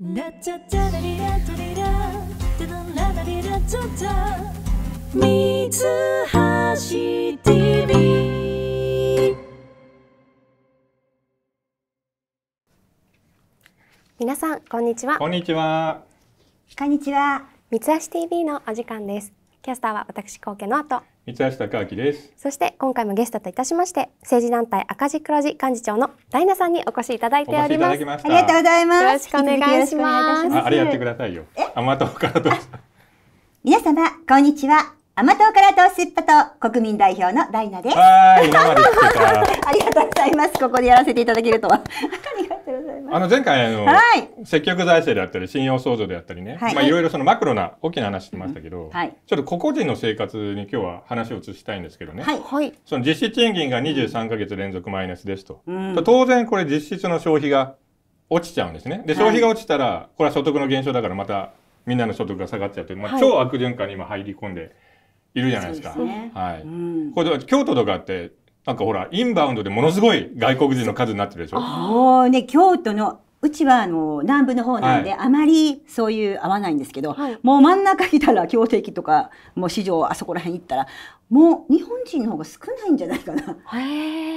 ラチャチャラリラさんこんにちはこんにちはこんにちは三橋 TV のお時間ですキャスターは私高家の後三橋貴明ですそして今回もゲストといたしまして政治団体赤字黒字幹事長のダイナさんにお越しいただいておりますありがとうございますよろしくお願いしますあれやってくださいよあまた他の皆様こんにちはア甘党から投資っぱと国民代表のダイナです。はい、今まで来てた。ありがとうございます。ここでやらせていただけるとは。ありがとうございます。あの前回あの、はい、積極財政であったり信用創造であったりね、はい、まあいろいろそのマクロな大きな話してましたけど、はい、ちょっと個々人の生活に今日は話を移したいんですけどね。はい、その実質賃金が23か月連続マイナスですと。うん、当然これ実質の消費が落ちちゃうんですね。で消費が落ちたら、これは所得の減少だからまたみんなの所得が下がっちゃって、まあ、超悪循環に今入り込んで。いるじゃないですか。すね、はい。うん、これ京都とかってなんかほらインバウンドでものすごい外国人の数になってるでしょ。ああね京都のうちはあの南部の方なんで、はい、あまりそういう合わないんですけど、はい、もう真ん中いたら京都駅とかもう市場あそこら辺行ったらもう日本人の方が少ないんじゃないかなっ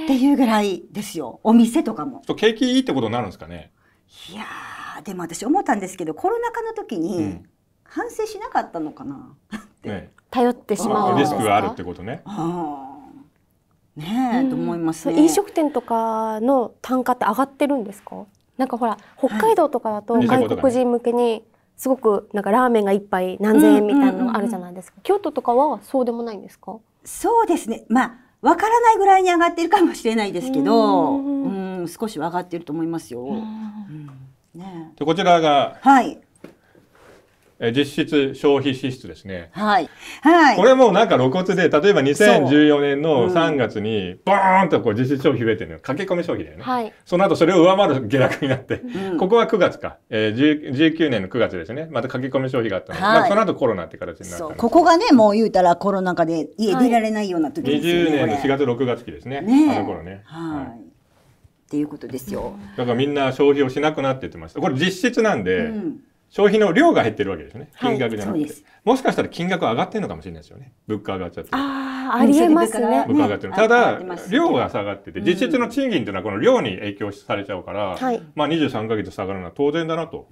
ていうぐらいですよお店とかも。と景気いいってことになるんですかねいやでも私思ったんですけどコロナ禍の時に反省しなかったのかな、、頼ってしまうリスクがあるってことね。ねえ、と思います飲食店とかの単価って上がってるんですかなんかほら北海道とかだと外国人向けにすごくなんかラーメンが一杯何千円みたいなのあるじゃないですか、京都とかはそうでもないんですかそうですねまあわからないぐらいに上がってるかもしれないですけどうん少しは上がってると思いますよ。うんね、でこちらが、はい、実質消費支出ですね。はい。はい。これもなんか露骨で、例えば2014年の3月に、ボーンとこう実質消費増えてるの。駆け込み消費だよね。はい。その後それを上回る下落になって、うん、ここは9月か。えー、19年の9月ですね。また駆け込み消費があったのはい、まあその後コロナって形になったここがね、もう言うたらコロナ禍で家出られないような時ですね。20年の4月6月期ですね。ねあの頃ね。はい、はいっていうことですよ。だからみんな消費をしなくなってってました。これ実質なんで、うん消費の量が減ってるわけですね。金額じゃなくて、はい、もしかしたら金額上がってるのかもしれないですよね。物価上がっちゃって。ああ、ありえますね。物価上がってる。ね、ただ、量が下がってて、実質の賃金というのはこの量に影響されちゃうから、うん、まあ23か月下がるのは当然だなと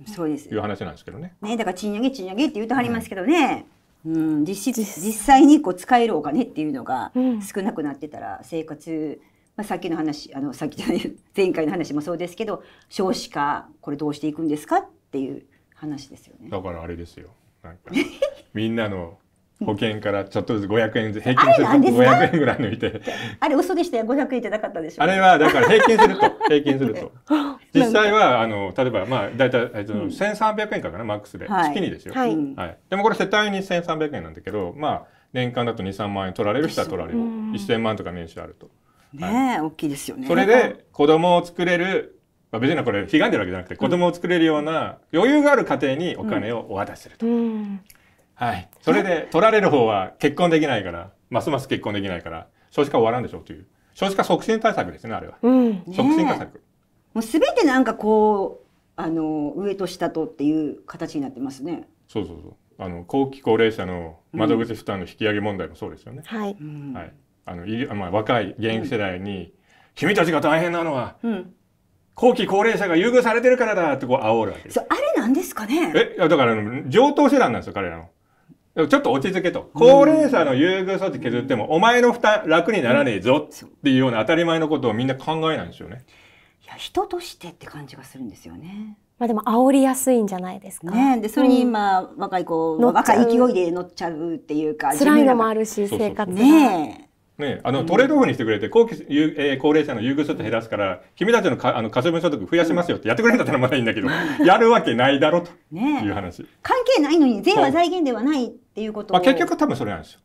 いう話なんですけどね。ね、だから賃上げ、賃上げって言うとありますけどね。うんうん、実質実際にこう使えるお金っていうのが少なくなってたら生活、まあ、さっきの話あのさっきじゃない前回の話もそうですけど少子化これどうしていくんですかっていう話ですよねだからあれですよなんかみんなの保険からちょっとずつ500円ず平均すると500円ぐらい抜いてあれ嘘でしたよ500円じゃなかったでしょあれはだから平均すると平均すると 実際はあの例えばまあ大体、えっ1300円かかなマックスで、月にですよ、はい、はい、でもこれ世帯に1300円なんだけどまあ年間だと23万円取られる人は取られる1000万とか年収あるとね、はい、大きいですよねそれで子供を作れるまあ、別にこれ悲願でるわけじゃなくて子供を作れるような余裕がある家庭にお金をお渡しすると、はい、それで取られる方は結婚できないからますます結婚できないから少子化終わらんでしょうという少子化促進対策ですねあれは、うね、促進対策もう全てなんかこうあの上と下とっていう形になってますねそうそうそうあの後期高齢者の窓口負担の引き上げ問題もそうですよね、うん、はい、はい、あのまあ、若い現役世代に、うん、君たちが大変なのは、うん後期高齢者が優遇されてるからだってこう煽るわけです。あれなんですかねえ、だから上等手段なんですよ、彼らの。ちょっと落ち着けと。高齢者の優遇措置削っても、お前の負担楽にならねえぞっていうような当たり前のことをみんな考えないんですよね。いや、人としてって感じがするんですよね。まあでも煽りやすいんじゃないですか。ね、でそれに今、若い子若い勢いで乗っちゃうっていうか辛いのもあるし生活ね。ね、あのトレードオフにしてくれて後期、えー、高齢者の優遇所得減らすから君たちのかあの可処分所得増やしますよってやってくれるんだったらまだいいんだけど やるわけないだろという話、ね、関係ないのに税は財源ではないっていうことまあ、結局多分それなんですよ。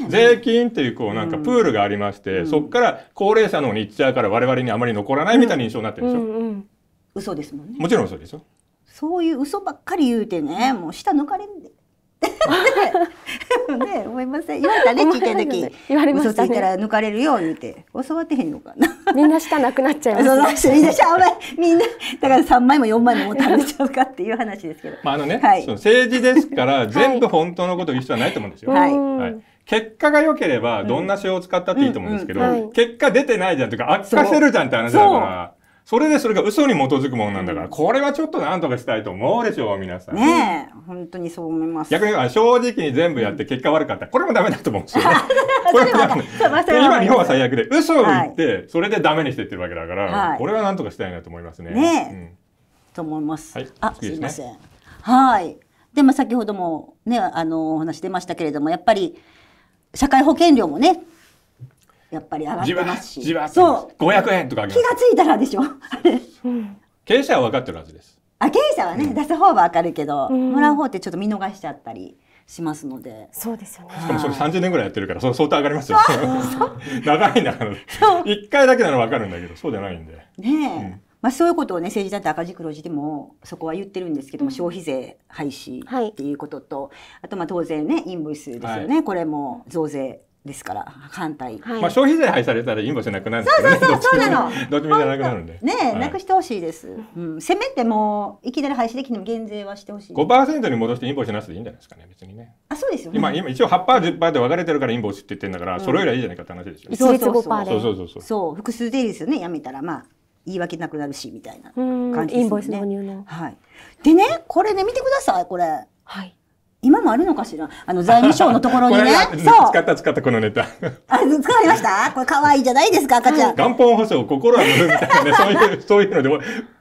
ね、税金っていうこうなんかプールがありまして、うん、そこから高齢者の方に行っちゃうから我々にあまり残らないみたいな印象になってるでしょ。うんうんうん、嘘ですもんねもちろん嘘でしょ。そういう嘘ばっかり言うてねもう舌抜かれんで ね思いません言われたね聞いた時言われまし、ね、嘘ついたら抜かれるようにって教わってへんのかなみんな下なくなっちゃいます、ね、みんな舌甘いみんなだから3枚も4枚も食べちゃうかっていう話ですけどまああのね、はい、その政治ですから全部本当のこと言う必要はないと思うんですよ、はい、はい結果が良ければどんな手法を使ったっていいと思うんですけど、結果出てないじゃんとか悪化してるじゃんって話だから。それでそれが嘘に基づくものなんだから、これはちょっと何とかしたいと思うでしょう、皆さん。ねえ、本当にそう思います。逆に正直に全部やって結果悪かった。これもダメだと思うんですよ、ね。これ今日本は最悪で、嘘を言って、それでダメにしてってるわけだから、これは何とかしたいなと思いますね。ねえ。と思います。はい、あ、すいません。はい。でも先ほどもね、あの、お話出ましたけれども、やっぱり、社会保険料もね、やっぱり上がってますし。じわじわそう500円とか気がついたらでしょ。経営者は分かってるはずです。あ経営者はね、うん、出す方は分かるけど、もらう方ってちょっと見逃しちゃったり。しますので。そうですよね。しかもそれ30年ぐらいやってるから、その相当上がりますよ。長いんだから。一回だけならわかるんだけど、そうじゃないんで。ねえ。まあそういうことをね、政治だって赤字黒字でも、そこは言ってるんですけども、消費税廃止っていうことと、あとまあ当然ね、インボイスですよね。これも増税ですから反対、はい、まあ消費税廃止されたらインボイスなくなるんですけね、そうそうそうそうなのどっちみちなくなるんでね、はい、なくしてほしいです、うん、せめてもういきなり廃止できても減税はしてほしい5%に戻してインボイスなしでいいんじゃないですかね別にねあそうですよ、ね、今今一応 8%10% で分かれてるからインボイスって言ってるんだから、うん、それよりはいいじゃないかって話ですよね一律5%でそうそうそうそうそう複数でいいですよねやめたらまあ言い訳なくなるしみたいな感じですねインボイス納入のはいでねこれね見てくださいこれはい今もあるのかしらあの財務省のところにね。そう。使った使ったこのネタ。あ、使われましたこれ可愛いじゃないですか、赤ちゃん。元本保証心は無みたいな、ね、そういう、そういうので、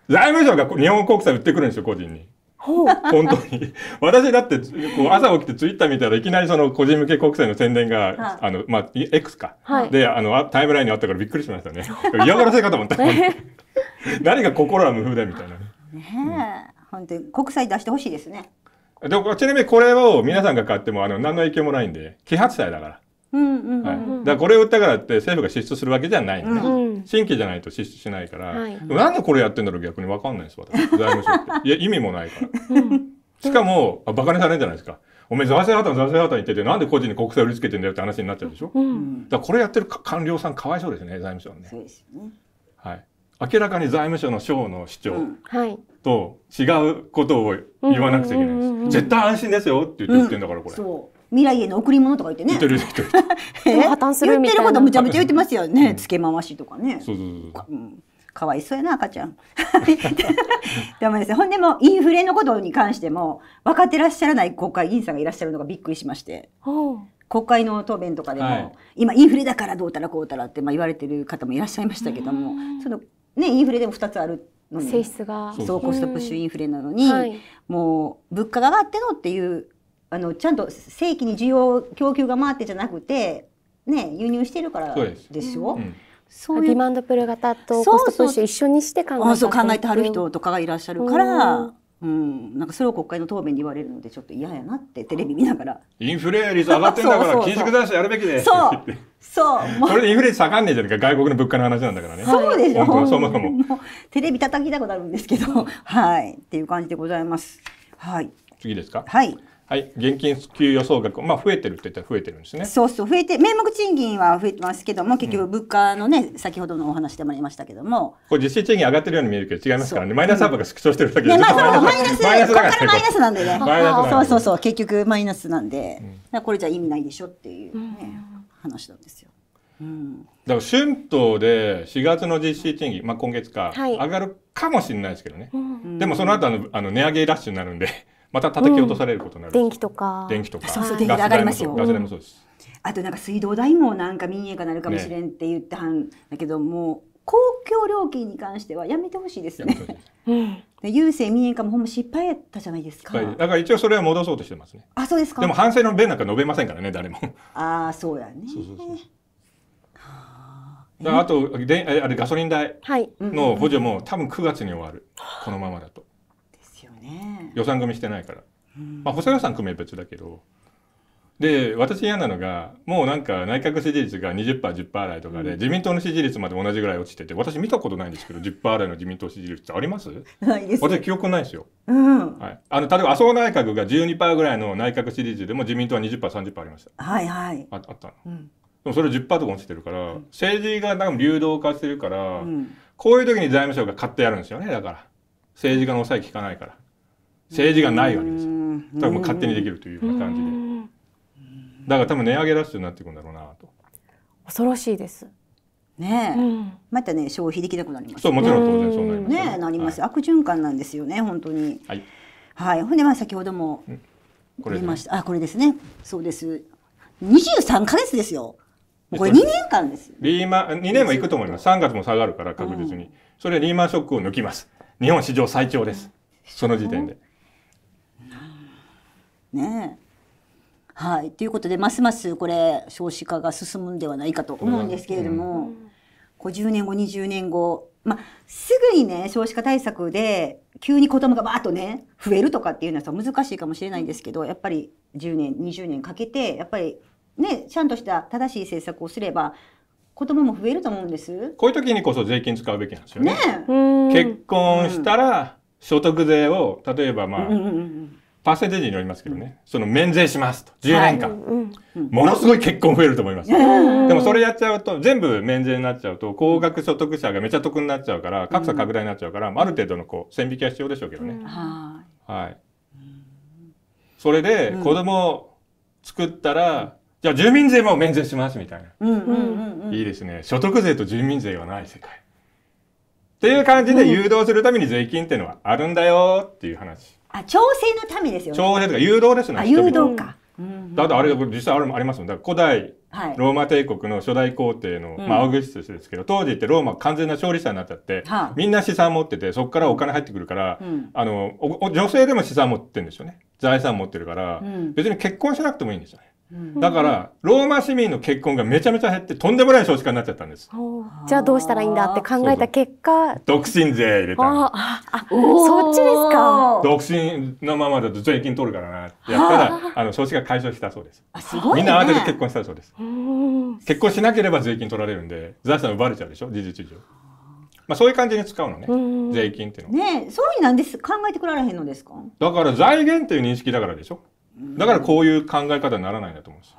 財務省が日本国債売ってくるんですよ、個人に。本当に。私だって、こう朝起きてツイッター見たらいきなりその個人向け国債の宣伝が、はい、あの、まあ、X か、はい。で、あの、タイムラインにあったからびっくりしましたね。嫌がらせかと思った。何が心は無風だみたいなね。ねえ、うん、本当に国債出してほしいですね。でちなみにこれを皆さんが買ってもあの何の影響もないんで揮発剤だから。うんうんうんはい、だからこれを売ったからって政府が支出するわけじゃない、ねうん、新規じゃないと支出しないから、はい、なんでこれやってんだろう逆に分かんないです私財務省っていや意味もないから、しかもバカにされるんじゃないですかおめえ財政破綻財政破綻言っててなんで個人に国債売りつけてんだよって話になっちゃうでしょ、うん、だからこれやってる官僚さんかわいそうですね財務省ね、ね、はい明らかに財務省の省の主張、はいと違うことを言わなくちゃいけないんです。絶対安心ですよって言って言ってんだから、これ。そう未来への贈り物とか言ってね。言ってる人。破綻するみたいな。言ってることむちゃむちゃ言ってますよね。つけ回しとかね。そうそうそう。かわいそうやな、赤ちゃん。で もですほんでも、インフレのことに関しても、分かってらっしゃらない国会議員さんがいらっしゃるのがびっくりしまして。国会の答弁とかでも、はい、今インフレだからどうたらこうたらってまあ言われてる方もいらっしゃいましたけども、そのね、インフレでも2つあるの性質がそうコストプッシュインフレなのに、もう物価が上がってのっていうあのちゃんと正規に需要供給が回ってじゃなくて、ね、輸入してるからでしょ。そうディマンドプル型とコストプッシュ一緒にして考えてはる人とかがいらっしゃるからうん、なんかそれを国会の答弁に言われるのでちょっと嫌やなってテレビ見ながらインフレ率上がってんだから緊縮財政やるべきでそうそう れでインフレ率下がんねえじゃないか外国の物価の話なんだからねそうでしょそもそもテレビ叩きたくなるんですけど はいっていう感じでございますはい次ですかはいはい、現金給与総額、まあ、増えてるって言ったら増えてるんですね。そうそう、増えて、名目賃金は増えてますけども、結局物価のね、うん、先ほどのお話でもありましたけども。これ実質賃金上がってるように見えるけど、違いますからね、マイナス幅が縮小してるだけで、うん、マイナス、マイナス、ここからマイナスなんでね。そうそうそう、結局マイナスなんで、うん、これじゃ意味ないでしょっていう、ね、話なんですよ。うん、だから春闘で4月の実施賃金、まあ、今月か、はい、上がるかもしれないですけどね、うん、でもその後あのあの値上げラッシュになるんでまた叩き落とされることになる、うん、電気とか電気とかそうそう電気上がりますよガス代もそうです、うん、あとなんか水道代もなんか民営化なるかもしれんって言ってはんだけども、ね、公共料金に関してはやめてほしいですね。郵政民営化もほんま失敗やったじゃないですか。だから一応それは戻そうとしてますね。あ、そうですか。でも反省の弁なんか述べませんからね、誰も。ああ、そうやね。そうそうそうだあとであれガソリン代の補助も多分9月に終わる、このままだと。ね予算組みしてないから、うん、まあ、補正予算組めば別だけどで私嫌なのがもうなんか内閣支持率が 20%10% 台とかで、うん、自民党の支持率まで同じぐらい落ちてて私見たことないんですけど10%台の自民党支持率ってあります私記憶ないですよ、うんはい、あの例えば麻生内閣が12%ぐらいの内閣支持率でも自民党は 20%30% ありましたはいはいああったの、うん、でもそれ10%とか落ちてるから、政治がなんか流動化してるから、こういう時に財務省が買ってやるんですよねだから政治家の抑え効かないから政治がないわけですよ。だからもう勝手にできるという感じで。だから多分値上げラッシュになっていくんだろうなと。恐ろしいです。ね、うん、またね消費できなくなります、ね、そうもちろん当然そうなりますね、ね、なります、はい、悪循環なんですよね本当にはい、はい、ほんでまあ先ほどもいました、ね、あこれですねそうです23か月ですよこれ2年間ですリーマン2年もいくと思います3月も下がるから確実に、うん、それリーマンショックを抜きます日本史上最長ですその時点でねはい、ということでますますこれ少子化が進むんではないかと思うんですけれども、うん、50年後20年後、まあ、すぐにね少子化対策で急に子供がバーッとね増えるとかっていうのは難しいかもしれないんですけどやっぱり10年20年かけてやっぱりねちゃんとした正しい政策をすれば子供も増えると思うんです。こういう時にこそ税金使うべきなんですよね。ね結婚したら所得税を例えばまあ、うんうんうんパーセンテージによりますけどね、その免税しますと、10年間、はい、ものすごい結婚増えると思います。でもそれやっちゃうと、全部免税になっちゃうと、高額所得者がめちゃ得になっちゃうから、格差拡大になっちゃうから、ある程度のこう線引きは必要でしょうけどね。はい。それで、子供作ったら、じゃあ住民税も免税しますみたいな。いいですね。所得税と住民税はない世界。っていう感じで誘導するために税金っていうのはあるんだよっていう話。あ調整の民ですよね。調整とか誘導ですね。誘導か。だってあれ実際あありますもん。だ古代ローマ帝国の初代皇帝の、まあ、アウグストスですけど当時ってローマ完全な勝利者になっちゃって、みんな資産持っててそこからお金入ってくるから、あの女性でも資産持ってるんですよね財産持ってるから、別に結婚しなくてもいいんですよね。だから、ローマ市民の結婚がめちゃめちゃ減って、とんでもない少子化になっちゃったんです。じゃあどうしたらいいんだって考えた結果。独身税入れたああそっちですか。独身のままだと税金取るからなやったら、あの少子化解消したそうです。あ、すごい、みんな慌てて結婚したそうです。結婚しなければ税金取られるんで、財産奪われちゃうでしょ、事実上。まあ、そういう感じに使うのね、税金っていうのは。ねそういうなんです、考えてくられへんのですかだから財源っていう認識だからでしょ。だからこういう考え方にならないんだと思うんですよ。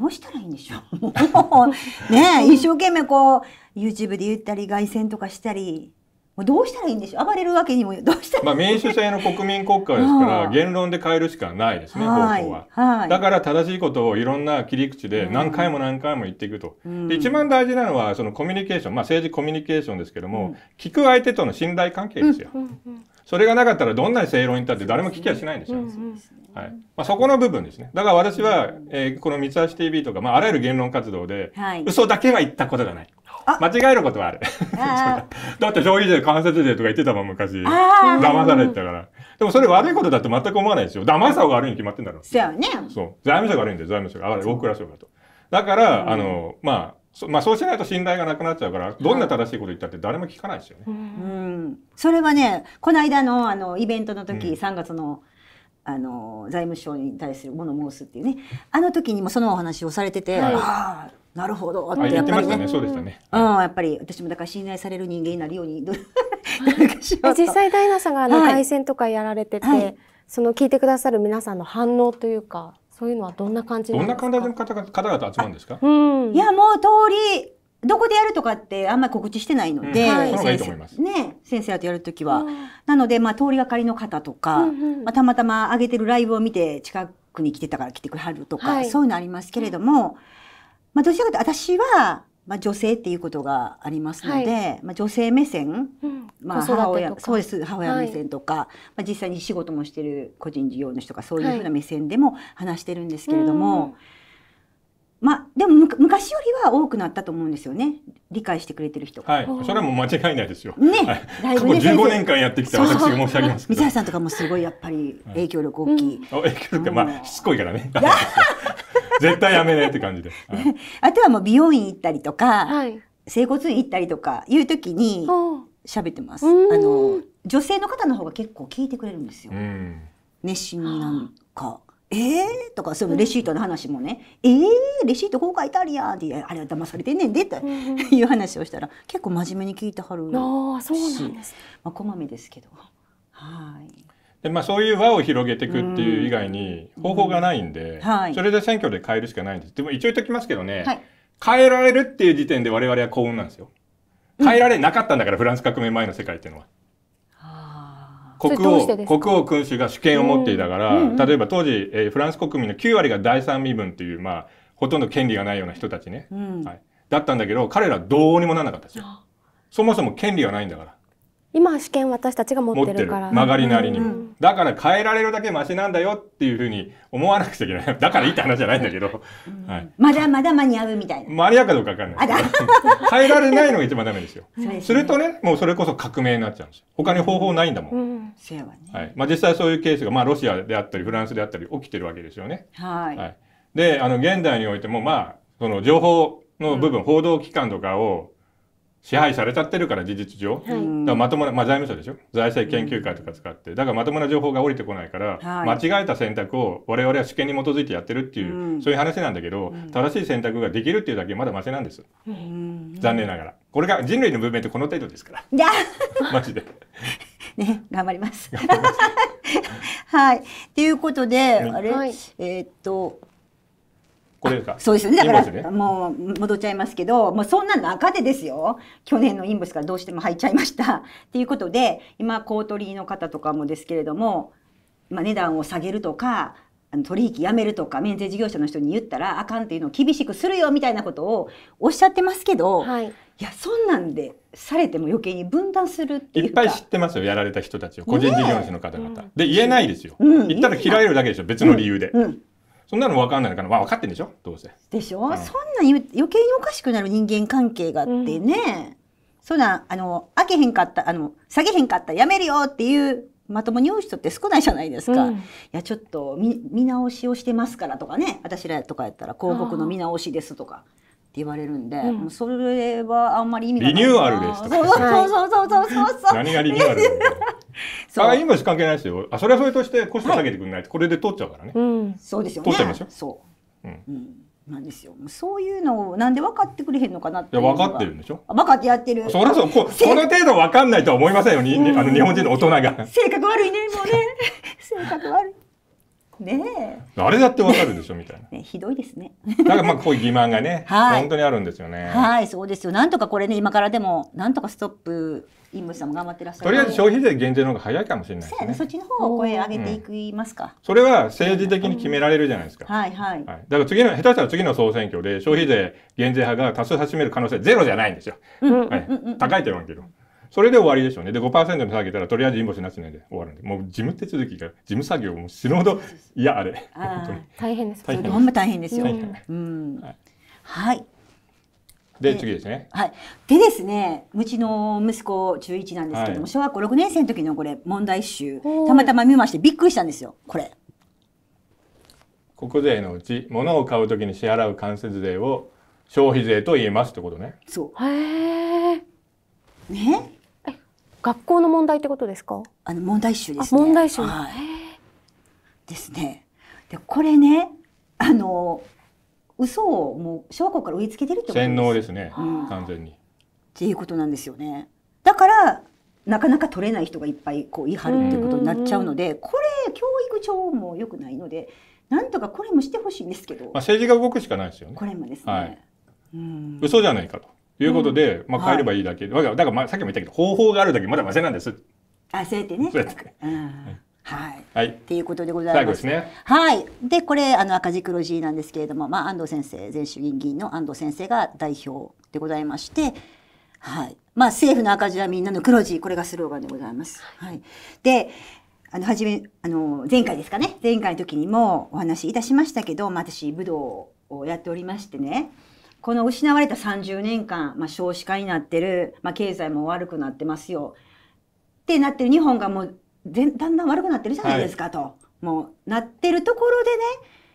どうしたらいいんでしょうね 一生懸命こう YouTube で言ったり凱旋とかしたりどうしたらいいんでしょう暴れるわけにもどうしたらまあ、民主制の国民国家ですから 言論で変えるしかないですね方法は、はい、だから正しいことをいろんな切り口で何回も何回も言っていくと、うん、一番大事なのはそのコミュニケーション、まあ、政治コミュニケーションですけども、うん、聞く相手との信頼関係ですよ、うんうんうんそれがなかったらどんなに正論にったって誰も聞きゃしないんですよ。はいまあ、そこの部分ですね。だから私は、えー、この三橋 TV とか、まあ、あらゆる言論活動で、はい、嘘だけは言ったことがない。間違えることはある。あ だって消費税、間接税とか言ってたもん、昔。騙されてたから。でもそれ悪いことだって全く思わないですよ。騙した方が悪いに決まってんだろう。そうね。そう。財務省が悪いんで、財務省が。あい、大蔵省がと。だから、あの、まあ、そまあ、そうしないと信頼がなくなっちゃうから、どんな正しいこと言ったって誰も聞かないですよね。うん。それはね、この間のあのイベントの時、うん、3月のあの財務省に対する物申すっていうねあの時にもそのお話をされてて、はい、ああなるほどってやっぱりね、ね、そうでしたね、うん、やっぱり私もだから信頼される人間になるように実際ダイナさんがあの対戦とかやられてて、はい、その聞いてくださる皆さんの反応というかそういうのはどんな感じどんな感じの方々集まるんですか、うん、いやもう通りどこでやるとかってあんまり告知してないので、うんはい、先生ね先生とやるときは、うん、なのでまあ通りがかりの方とか、うんうん、まあ、たまたま上げてるライブを見て近くに来てたから来てくれはるとか、はい、そういうのありますけれども、うん、まあどちらかと私はまあ女性っていうことがありますので、はい、まあ女性目線、まあ母親そうです母親目線とか、まあ実際に仕事もしてる個人事業主とかそういうふうな目線でも話してるんですけれども。まあ、でも昔よりは多くなったと思うんですよね理解してくれてる人はい、それはもう間違いないですよ。ね、はい、過去15年間やってきた私が申し上げます三谷さんとかもすごいやっぱり影響力大きい。はい、影響力まあしつこいからね。絶対やめねって感じで。はい、あとはもう美容院行ったりとか、はい、整骨院行ったりとかいう時に喋ってます。あの女性の方の方が結構聞いてくれるんですよ。熱心になんか。ええー、とかそのレシートの話もね「うん、ええー、レシートこう書いてあるやん」って「あれは騙されてんねんで」っていう話をしたら結構真面目に聞いてはるしあそうなんです、まあ、こまめですけど。はいでまあ、そういう輪を広げていくっていう以外に方法がないんで、はい、それで選挙で変えるしかないんですでも一応言っときますけどね、はい、変えられるっていう時点で我々は幸運なんですよ変えられなかったんだから、フランス革命前の世界っていうのは。国王国王君主が主権を持っていたから、うんうん、例えば当時、えー、フランス国民の9割が第三身分というまあほとんど権利がないような人たちね、はい、だったんだけど彼らどうにもならなかったですよ。そもそも権利がないんだから。今試験私たちが持ってるから曲がりなりにだから変えられるだけマシなんだよっていうふうに思わなくちゃいけないだからいいって話じゃないんだけど、はい、まだまだ間に合うみたいな間に合うかどうか分かんない変えられないのが一番ダメですよ するとねもうそれこそ革命になっちゃうんですよ他に方法ないんだもん、うんね、はいまあ、実際そういうケースが、まあ、ロシアであったりフランスであったり起きてるわけですよねはい、はい、であの現代においてもまあその情報の部分、報道機関とかを支配されちゃってるから事実上、はい、だまともな、まあ、財務省でしょ財政研究会とか使って、うん、だからまともな情報が降りてこないから、はい、間違えた選択を我々は主権に基づいてやってるっていう、うん、そういう話なんだけど、うん、正しい選択ができるっていうだけまだましなんです、残念ながらこれが人類の文明ってこの程度ですからいや マジで ね頑張ります はいということで、あれ、はい、えー、っとこれか。そうですね。だから、ね、もう戻っちゃいますけど、もうそんな中でですよ。去年のインボイスからどうしても入っちゃいました。っていうことで、今、公取の方とかもですけれども、まあ、値段を下げるとか、取引やめるとか免税事業者の人に言ったらあかんっていうのを厳しくするよみたいなことをおっしゃってますけど、はい、いやそんなんでされても余計に分断するっていういっぱい知ってますよやられた人たちを個人事業主の方々、ね、で言えないですよ、うん、言ったら嫌えるだけでしょ別の理由で、うんうんそんなの分かんないのかな、まあ、分かってんでしょどうせ。でしょ、うん、そんな余計におかしくなる人間関係があってね、うん、そんなあの開けへんかったあの下げへんかったやめるよっていうまともに言う人って少ないじゃないですか、うん、いやちょっと見見直しをしてますからとかね私らとかやったら広告の見直しですとか。って言われるんで、うん、もうそれはあんまり意味がない。リニューアルですとか。そうそうそうそうそうそう。何がリニューアルあ、インボイ関係ないですよ。あ、それはそれとしてコスト下げてくんないと、これで通っちゃうからね。うん、そうですよね。通っちゃいますよ。そう。うん。うんなんですよ。そういうのをなんで分かってくれへんのかなって。いや、分かってるんでしょ分かってやってる。そりゃそう、ここの程度分かんないとは思いませんよ、に、うん、あの日本人の大人が。性格悪いね、もうね。性格悪い。ねあれだってわかるでしょみたいな、ね、ひどいですねなんかまあこういう欺瞞がね、はい、本当にあるんですよねはいそうですよなんとかこれね今からでもなんとかストップインボイスさんも頑張ってらっしゃるとりあえず消費税減税の方が早いかもしれないですねそっちの方を声上げていいますか、うん、それは政治的に決められるじゃないですか、うん、はいはい、はい、だから次の下手したら次の総選挙で消費税減税派が多数始める可能性ゼロじゃないんですよ、うん、はい、高いと言わうけど、それで終わりでしょうね。で、5%に下げたら、とりあえずインボイスなしないで終わるんで、もう事務手続きが、事務作業も死ぬほど、いや、あれ。大変です。大変ほんま大変ですよ。うん。はい。で、次ですね。はい。でですね、うちの息子中1なんですけども、小学校6年生の時のこれ、問題集、たまたま見ましてびっくりしたんですよ、これ。国税のうち、物を買うときに支払う間接税を消費税と言えますってことね。そう。へえ。ね学校の問題ってことですかあの問題集です、ね、問題集、はい、ですねでこれねあの嘘をもう小学校から追いつけてるってこと洗脳ですね、うん、完全にっていうことなんですよねだからなかなか取れない人がいっぱいこう言い張るっていうことになっちゃうのでこれ教育長もよくないのでなんとかこれもしてほしいんですけど、まあ、政治が動くしかないですよねこれもですね、はい、うん嘘じゃないかということで、まあ変えればいいだけ、はい、だからまあさっきも言ったけど方法があるだけまだませなんです。あそうってね。そうやって。うんはい。はい。っていうことでございます。最後ですね。はい。で、これ、あの赤字黒字なんですけれども、まあ、安藤先生、前衆議院議員の安藤先生が代表でございまして。はい。まあ、政府の赤字はみんなの黒字、これがスローガンでございます。はい。で。あの、はじめ、あの、前回ですかね。前回の時にもお話しいたしましたけど、まあ、私、武道をやっておりましてね。この失われた30年間、まあ、少子化になってる、まあ、経済も悪くなってますよ。ってなってる日本がもうだんだん悪くなってるじゃないですかと、はい、もうなってるところでね、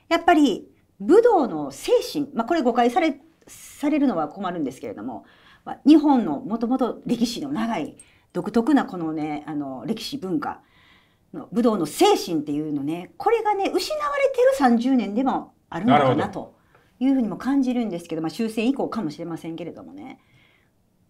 やっぱり武道の精神、まあ、これ誤解され、されるのは困るんですけれども、まあ、日本のもともと歴史の長い独特なこのね、あの歴史文化の武道の精神っていうのね、これがね、失われてる30年でもあるのかなと。いうふうにも感じるんですけど、まあ、終戦以降かもしれませんけれどもね。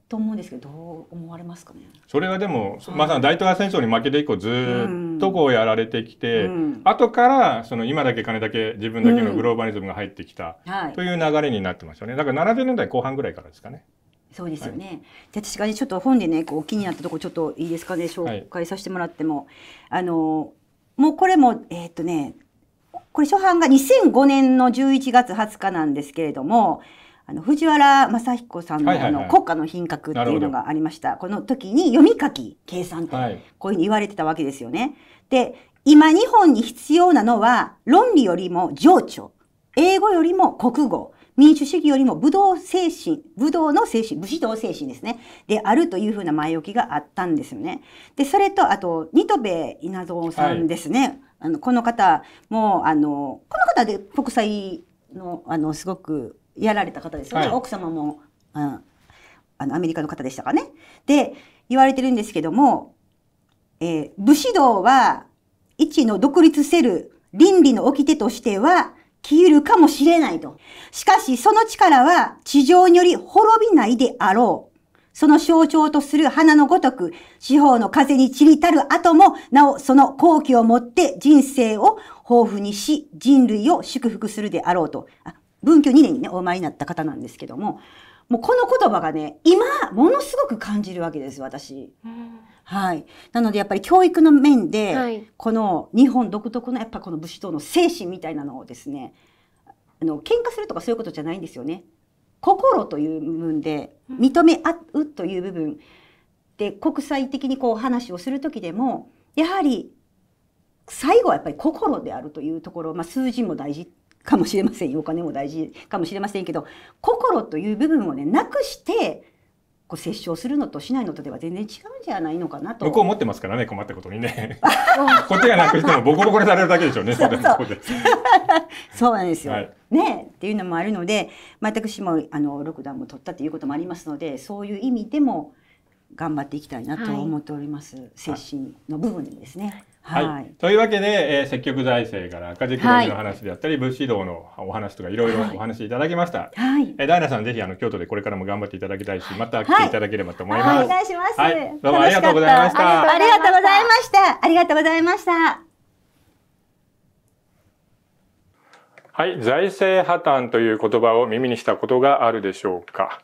と思うんですけどどう思われますかねそれはでも、まさに大東亜戦争に負けて以降ずっとこうやられてきて、うん、後からその今だけ金だけ自分だけのグローバリズムが入ってきた、はい、という流れになってますよねだから70年代後半ぐらいからですかね。そうですよね。はい、じゃ私がねちょっと本でねこう気になったとこちょっといいですかね紹介させてもらっても、はい、あのもうこれもえー、っとねこれ初版が2005年の11月20日なんですけれども、あの藤原正彦さんの,、あの国家の品格っていうのがありました。この時に読み書き計算と、こういうふうに言われてたわけですよね。で、今日本に必要なのは論理よりも情緒、英語よりも国語、民主主義よりも武道精神、武道の精神、武士道精神ですね。であるというふうな前置きがあったんですよね。で、それと、あと、ニトベ稲造さんですね。はいあのこの方もあのこの方で国際のあのすごくやられた方ですよね、はい、奥様も、うん、あのアメリカの方でしたかね。で言われてるんですけども、えー、武士道は一の独立せる倫理の掟としては消えるかもしれないと。しかしその力は地上により滅びないであろう。その象徴とする花のごとく、四方の風に散りたる後も、なおその好機をもって人生を豊富にし、人類を祝福するであろうと。あ文教2年にね、お前になった方なんですけども、もうこの言葉がね、今、ものすごく感じるわけです、私。はい。なので、やっぱり教育の面で、はい、この日本独特の、やっぱこの武士道の精神みたいなのをですね、あの、喧嘩するとかそういうことじゃないんですよね。心という部分で認め合うという部分で国際的にこう話をする時でもやはり最後はやっぱり心であるというところ、まあ、数字も大事かもしれませんお金も大事かもしれませんけど心という部分をねなくしてこう接触するのとしないのとでは全然違うんじゃないのかなと。向こう持ってますからね、困ったことにね。こっちがなくしてもボコボコにされるだけでしょうね、そう そうなんですよ。はい、ねっていうのもあるので、私もあの六段も取ったということもありますので、そういう意味でも頑張っていきたいなと思っております。はい、精神の部分でですね。はい、というわけで、えー、積極財政から赤字黒字の話であったり、はい、物資道のお話とかいろいろお話いただきました。はい。えー、ダイナさんぜひあの京都でこれからも頑張っていただきたいし、また来ていただければと思います。はい、お願いします、はい。どうもありがとうございました。ありがとうございました。ありがとうございました。はい、財政破綻という言葉を耳にしたことがあるでしょうか。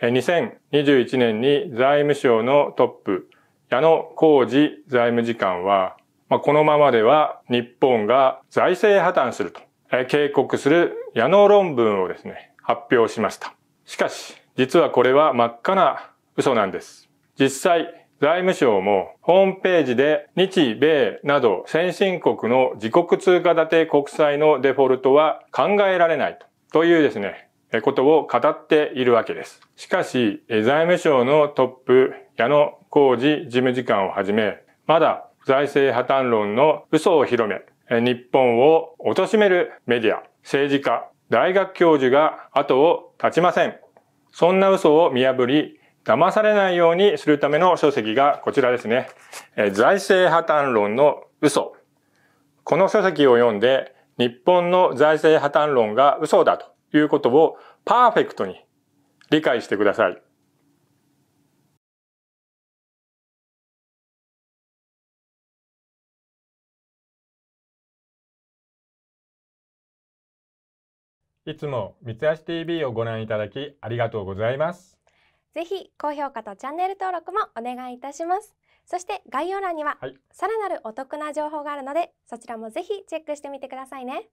2021年に財務省のトップ、矢野浩二財務次官は、まあ、このままでは日本が財政破綻すると、え警告する矢野論文をですね、発表しました。しかし、実はこれは真っ赤な嘘なんです。実際、財務省もホームページで日米など先進国の自国通貨建て国債のデフォルトは考えられないとというですね、ことを語っているわけです。しかし、財務省のトップ矢野浩二事務次官をはじめ、まだ財政破綻論の嘘を広め、日本を貶めるメディア、政治家、大学教授が後を絶ちません。そんな嘘を見破り、騙されないようにするための書籍がこちらですね。財政破綻論の嘘。この書籍を読んで、日本の財政破綻論が嘘だということをパーフェクトに理解してください。いつも三橋 TV をご覧いただきありがとうございます。ぜひ高評価とチャンネル登録もお願いいたします。そして概要欄には、さらなるお得な情報があるので、そちらもぜひチェックしてみてくださいね。